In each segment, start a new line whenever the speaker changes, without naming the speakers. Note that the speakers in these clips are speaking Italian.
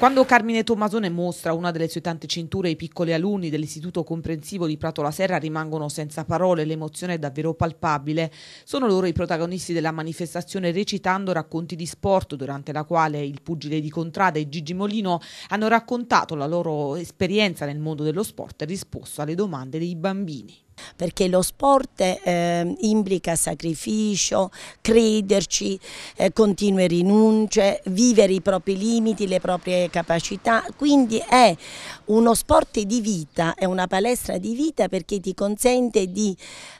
Quando Carmine Tommasone mostra una delle sue tante cinture ai piccoli alunni dell'Istituto Comprensivo di Prato la Serra rimangono senza parole, l'emozione è davvero palpabile. Sono loro i protagonisti della manifestazione recitando racconti di sport durante la quale il pugile di Contrada e Gigi Molino hanno raccontato la loro esperienza nel mondo dello sport e risposto
alle domande dei bambini perché lo sport eh, implica sacrificio, crederci, eh, continue rinunce, vivere i propri limiti, le proprie capacità, quindi è uno sport di vita, è una palestra di vita perché ti consente di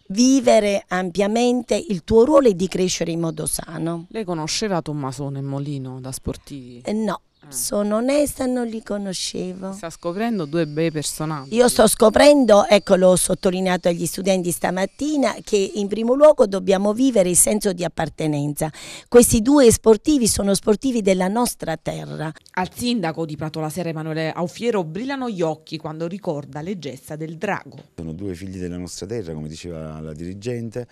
vivere ampiamente il tuo ruolo e di crescere in modo sano. Lei conosceva Tommasone Molino da
sportivi?
Eh, no, Mm. sono onesta, non li conoscevo. Sta scoprendo due bei personaggi. Io sto scoprendo, ecco l'ho sottolineato agli studenti stamattina, che in primo luogo dobbiamo vivere il senso di appartenenza. Questi due sportivi sono sportivi della nostra terra. Al sindaco di Prato la Sera Emanuele Aufiero brillano gli occhi quando ricorda le gesta del
drago.
Sono due figli della nostra terra, come diceva la dirigente,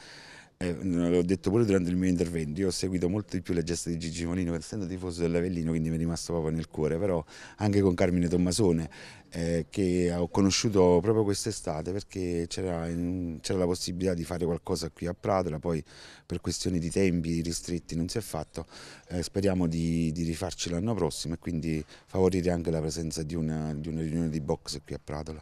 eh, l'ho detto pure durante il mio intervento, io ho seguito molto di più le gesta di Gigi Molino, essendo tifoso dell'Avellino, quindi mi è rimasto proprio nel cuore, però anche con Carmine Tommasone, eh, che ho conosciuto proprio quest'estate, perché c'era la possibilità di fare qualcosa qui a Pratola, poi per questioni di tempi ristretti non si è fatto, eh, speriamo di, di rifarci l'anno prossimo e quindi favorire anche la presenza di una, di una riunione di box qui a Pratola.